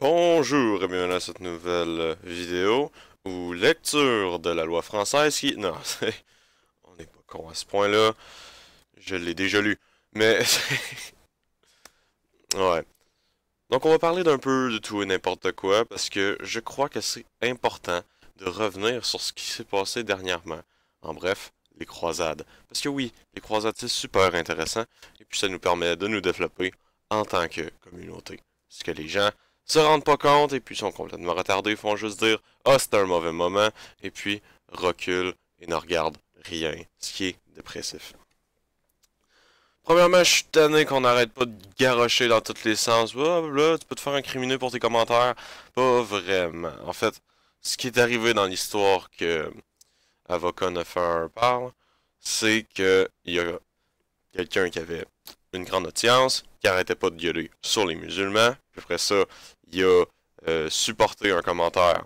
Bonjour et bienvenue à cette nouvelle vidéo ou lecture de la loi française qui... Non, c'est... on n'est pas con à ce point-là. Je l'ai déjà lu. Mais... ouais. Donc on va parler d'un peu de tout et n'importe quoi parce que je crois que c'est important de revenir sur ce qui s'est passé dernièrement. En bref, les croisades. Parce que oui, les croisades c'est super intéressant et puis ça nous permet de nous développer en tant que communauté. Ce que les gens se rendent pas compte et puis sont complètement retardés, ils font juste dire Ah, c'était un mauvais moment, et puis recule et ne regarde rien, ce qui est dépressif. Premièrement, je suis tanné qu'on n'arrête pas de garocher dans tous les sens. Oh, là, tu peux te faire un criminel pour tes commentaires. Pas vraiment. En fait, ce qui est arrivé dans l'histoire que Avocat Neffer parle, c'est qu'il y a quelqu'un qui avait une grande audience, qui n'arrêtait pas de gueuler sur les musulmans. je après ça, il a euh, supporté un commentaire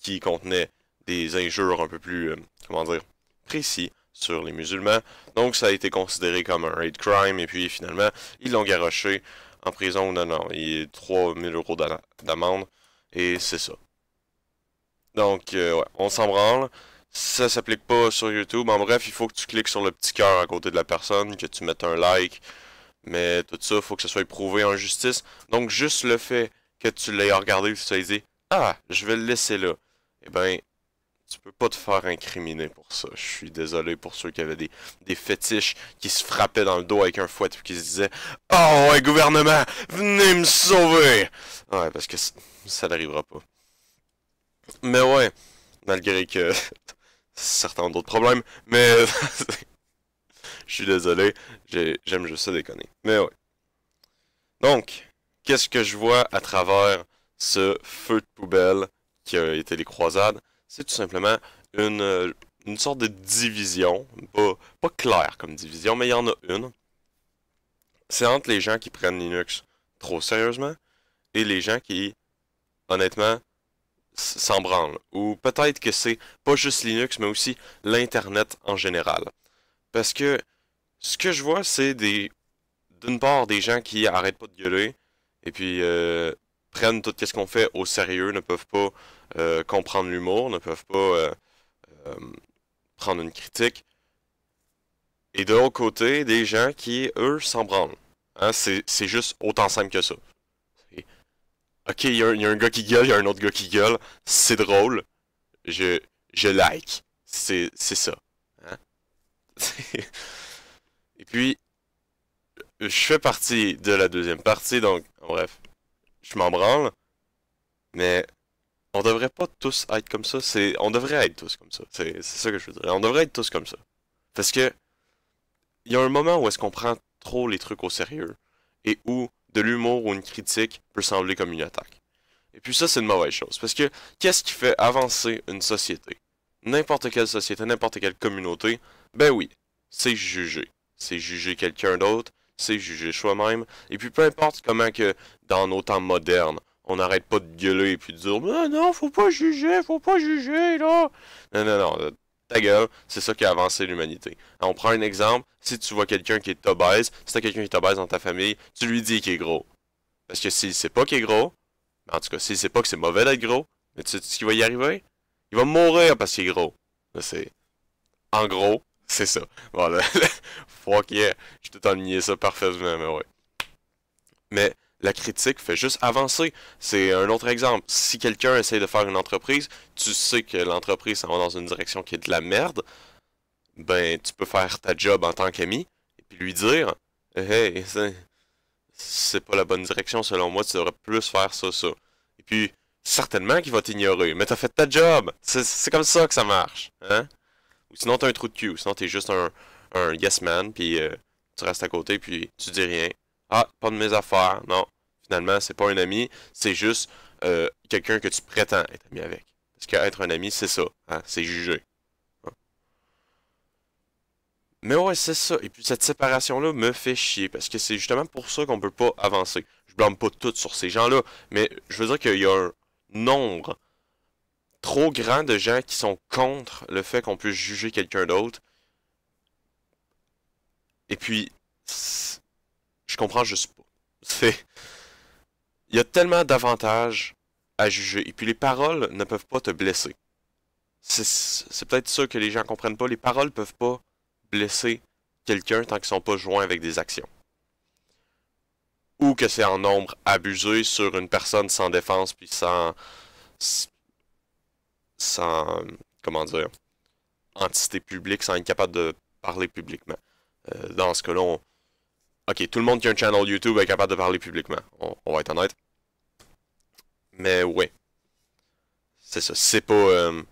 qui contenait des injures un peu plus, euh, comment dire, précis sur les musulmans. Donc ça a été considéré comme un hate crime et puis finalement ils l'ont garoché en prison. Non, non, il est 3000 euros d'amende et c'est ça. Donc euh, ouais, on s'en branle. Ça s'applique pas sur YouTube. En bref, il faut que tu cliques sur le petit cœur à côté de la personne, que tu mettes un like. Mais tout ça, il faut que ça soit éprouvé en justice. Donc juste le fait que tu l'aies regardé que tu dit Ah, je vais le laisser là. Eh bien, tu peux pas te faire incriminer pour ça. Je suis désolé pour ceux qui avaient des, fétiches qui se frappaient dans le dos avec un fouet et qui se disaient Oh, ouais, gouvernement, venez me sauver Ouais, parce que ça n'arrivera pas. Mais ouais, malgré que certains d'autres problèmes, mais je suis désolé, j'aime juste ça déconner. Mais ouais. Donc, Qu'est-ce que je vois à travers ce feu de poubelle qui a été les croisades? C'est tout simplement euh, une, sorte de division, pas, pas claire comme division, mais il y en a une. C'est entre les gens qui prennent Linux trop sérieusement et les gens qui, honnêtement, s'en branlent. Ou peut-être que c'est pas juste Linux, mais aussi l'Internet en général. Parce que ce que je vois, c'est des d'une part des gens qui arrêtent pas de gueuler, et puis euh, prennent tout ce qu'on fait au sérieux, ne peuvent pas euh, comprendre l'humour, ne peuvent pas euh, prendre une critique. Et de l'autre côté, des gens qui, eux, s'en branlent. Hein, c'est juste autant simple que ça. Ok, il y, a un gars qui gueule, il y a un autre gars qui gueule, c'est drôle, je, je like. C'est ça. Hein? Et puis, je fais partie de la deuxième partie, donc, bref, je m'en branle. Mais on devrait pas tous être comme ça. C'est, on devrait être tous comme ça. C'est, ça que je veux dire. On devrait être tous comme ça. Parce que il y a un moment où est-ce qu'on prend trop les trucs au sérieux et où de l'humour ou une critique peut sembler comme une attaque. Et puis ça, c'est une mauvaise chose. Parce que qu'est-ce qui fait avancer une société N'importe quelle société, n'importe quelle communauté, ben oui, c'est juger. C'est juger quelqu'un d'autre, c'est juger soi-même. Et puis peu importe comment que dans nos temps modernes, on n'arrête pas de gueuler et puis de dire Non, ah, non, faut pas juger, faut pas juger là. Non non non, euh, ta gueule, c'est ça qui a avancé l'humanité. On prend un exemple, si tu vois quelqu'un qui est obèse, si t'as quelqu'un qui est obèse dans ta famille, tu lui dis qu'il est gros. Parce que s'il sait pas qu'il est gros, en tout cas, s'il sait pas que c'est mauvais d'être gros, mais tu sais ce qui va y arriver? Il va mourir parce qu'il est gros. C'est en gros c'est ça. Voilà. Fuck yeah. Je t'ai enligné ça parfaitement, mais ouais. Mais la critique fait juste avancer. C'est un autre exemple. Si quelqu'un essaie de faire une entreprise, tu sais que l'entreprise s'en va dans une direction qui est de la merde. Ben, tu peux faire ta job en tant qu'ami et puis lui dire Hey, c'est pas la bonne direction selon moi, tu devrais plus faire ça, ça. Et puis, certainement qu'il va t'ignorer, mais t'as fait ta job. C'est comme ça que ça marche. Hein? sinon, t'as un trou de cul. sinon, t'es juste un, yes man, puis euh, tu restes à côté, puis tu dis rien. Ah, pas de mes affaires. Non. Finalement, c'est pas un ami, c'est juste euh, quelqu'un que tu prétends être ami avec. Parce qu'être un ami, c'est ça. Hein, c'est juger. Mais ouais, c'est ça. Et puis cette séparation-là me fait chier. Parce que c'est justement pour ça qu'on peut pas avancer. Je blâme pas tout sur ces gens-là. Mais je veux dire qu'il y a un nombre trop grand de gens qui sont contre le fait qu'on puisse juger quelqu'un d'autre. Et puis, je comprends juste pas. C'est. Il y a tellement d'avantages à juger. Et puis, les paroles ne peuvent pas te blesser. C'est peut-être ça que les gens comprennent pas. Les paroles peuvent pas blesser quelqu'un tant qu'ils sont pas joints avec des actions. Ou que c'est en nombre abusé sur une personne sans défense puis sans sans, comment dire, entité publique, sans être capable de parler publiquement. Euh, dans ce que l'on OK, tout le monde qui a un channel YouTube est capable de parler publiquement. On, va être honnête. Mais ouais. C'est ça. C'est pas... Euh,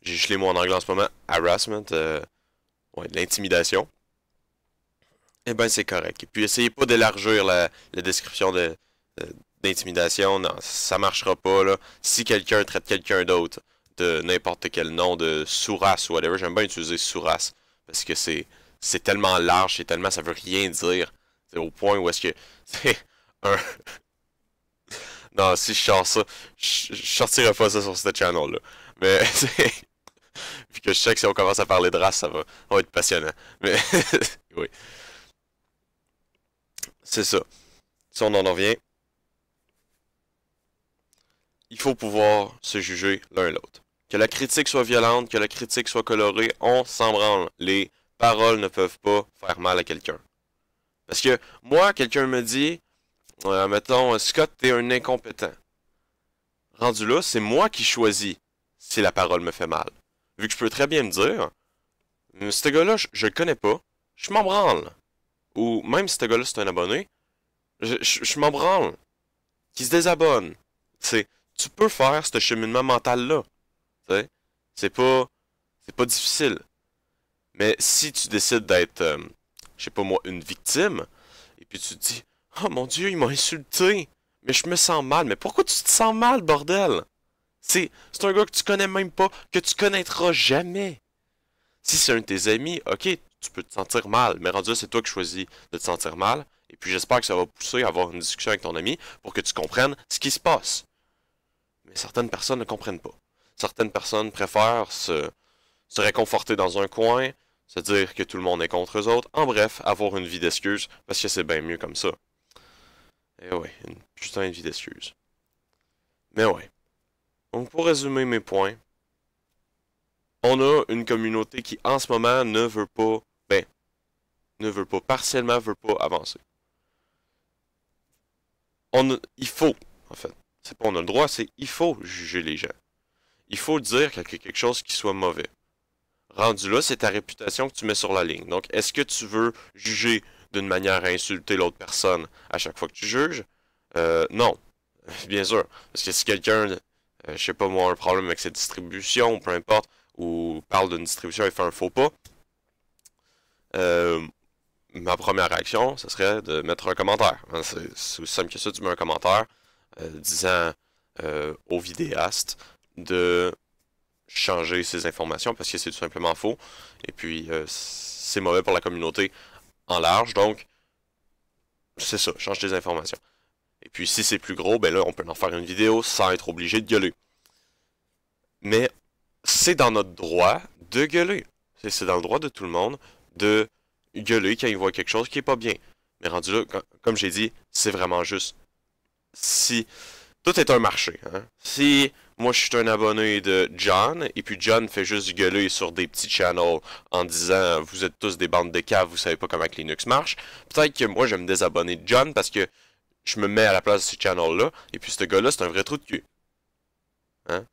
j'ai J'ai les mots en anglais en ce moment. Harassment. Euh, ouais, l'intimidation. Eh ben c'est correct. Et puis, essayez pas d'élargir la, la, description de... d'intimidation, non, ça marchera pas là. Si quelqu'un traite quelqu'un d'autre, n'importe quel nom de sous-race ou whatever. J'aime bien utiliser sous-race parce que c'est c'est tellement large, et tellement ça veut rien dire. C'est au point où est-ce que c'est un Non, si je sors ça, je, sortirai pas ça sur ce channel là. Mais c'est puis que je sais que si on commence à parler de race, ça va, va être passionnant. Mais oui. C'est ça. Si on en revient, il faut pouvoir se juger l'un l'autre. Que la critique soit violente, que la critique soit colorée, on s'en branle. Les paroles ne peuvent pas faire mal à quelqu'un. Parce que moi, quelqu'un me dit, euh, mettons, euh, Scott, t'es un incompétent. Rendu là, c'est moi qui choisis si la parole me fait mal. Vu que je peux très bien me dire, euh, ce gars-là, je, le connais pas, je m'en branle. Ou même si ce gars-là, c'est un abonné, je, m'en branle. Qui se désabonne. tu peux faire ce cheminement mental-là. C'est pas, c'est pas difficile. Mais si tu décides d'être, euh, je sais pas moi, une victime, et puis tu te dis, oh mon dieu, ils m'ont insulté, mais je me sens mal, mais pourquoi tu te sens mal, bordel? C'est, c'est un gars que tu connais même pas, que tu connaîtras jamais. Si c'est un de tes amis, ok, tu peux te sentir mal, mais rendu c'est toi qui choisis de te sentir mal, et puis j'espère que ça va pousser à avoir une discussion avec ton ami pour que tu comprennes ce qui se passe. Mais certaines personnes ne comprennent pas certaines personnes préfèrent se, réconforter dans un coin, se dire que tout le monde est contre eux autres, en bref, avoir une vie d'excuse, parce que c'est bien mieux comme ça. Et eh oui, une putain de vie d'excuse. Mais ouais. Donc pour résumer mes points, on a une communauté qui en ce moment ne veut pas, ben, ne veut pas, partiellement veut pas avancer. On il faut, en fait, c'est pas on a le droit, c'est il faut juger les gens il faut dire quelque chose qui soit mauvais. Rendu là, c'est ta réputation que tu mets sur la ligne. Donc, est-ce que tu veux juger d'une manière à insulter l'autre personne à chaque fois que tu juges? Euh, non, bien sûr. Parce que si quelqu'un, je euh, je sais pas moi, a un problème avec distribution, ou peu importe, ou parle d'une distribution et fait un faux pas, euh, ma première réaction, ce serait de mettre un commentaire. Hein, c'est aussi simple que ça, tu mets un commentaire disant au vidéaste de changer ces informations parce que c'est tout simplement faux. Et puis, euh, c'est mauvais pour la communauté en large. Donc, c'est ça, change des informations. Et puis, si c'est plus gros, ben là, on peut en faire une vidéo sans être obligé de gueuler. Mais c'est dans notre droit de gueuler. C'est dans le droit de tout le monde de gueuler quand il voit quelque chose qui est pas bien. Mais rendu là, comme j'ai dit, c'est vraiment juste si tout est un marché. Hein. Si moi, je suis un abonné de John, et puis John fait juste gueuler sur des petits channels en disant Vous êtes tous des bandes de caves, vous savez pas comment Linux marche. Peut-être que moi, je vais me désabonner de John parce que je me mets à la place de ce channel-là, et puis ce gars-là, c'est un vrai trou de cul. Hein?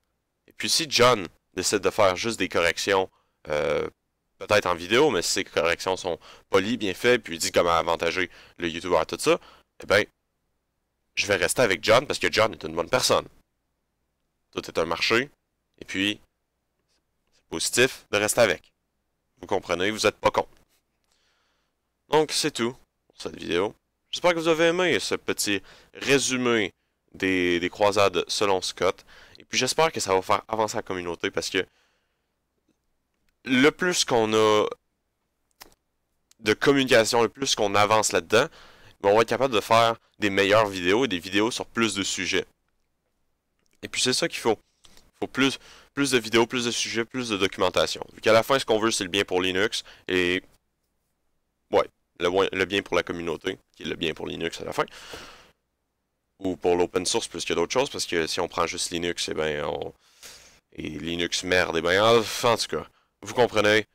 Et puis si John décide de faire juste des corrections, euh, peut-être en vidéo, mais si ces corrections sont polies, bien faites, puis il dit comment avantager le YouTuber à tout ça, eh ben, je vais rester avec John parce que John est une bonne personne un marché. Et puis, c'est positif de rester avec. Vous comprenez, vous n'êtes pas con. Donc, c'est tout pour cette vidéo. J'espère que vous avez aimé ce petit résumé des, des croisades selon Scott. Et puis, j'espère que ça va faire avancer la communauté parce que le plus qu'on a de communication, le plus qu'on avance là-dedans, ben, on va être capable de faire des meilleures vidéos et des vidéos sur plus de sujets. Et puis c'est ça qu'il faut. Il faut plus, plus de vidéos, plus de sujets, plus de documentation. Vu qu'à la fin, ce qu'on veut, c'est le bien pour Linux. Et. Ouais, le, bien pour la communauté, qui est le bien pour Linux à la fin. Ou pour l'open source plus que d'autres choses, parce que si on prend juste Linux, et eh bien ben on. Et Linux merde, et eh bien... en tout cas, vous comprenez,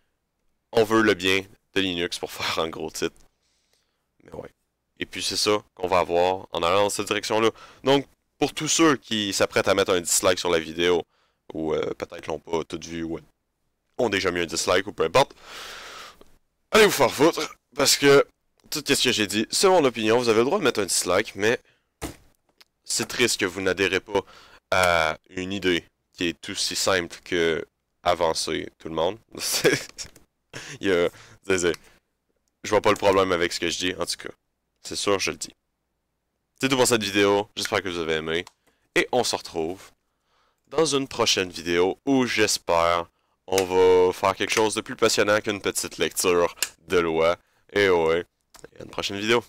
on veut le bien de Linux pour faire un gros titre. Mais ouais. Et puis c'est ça qu'on va avoir en allant dans cette direction-là. Donc, pour tous ceux qui s'apprêtent à mettre un dislike sur la vidéo, ou euh, peut-être l'ont pas tout vu, ou ont déjà mis un dislike, ou peu importe, allez vous faire foutre, parce que tout ce que j'ai dit, c'est mon opinion, vous avez le droit de mettre un dislike, mais c'est triste que vous n'adhérez pas à une idée qui est aussi simple que avancer tout le monde. Il y Je vois pas le problème avec ce que je dis, en tout cas. C'est sûr, je le dis. C'est tout pour cette vidéo. J'espère que vous avez aimé. Et on se retrouve dans une prochaine vidéo où j'espère on va faire quelque chose de plus passionnant qu'une petite lecture de loi. Et ouais, à une prochaine vidéo.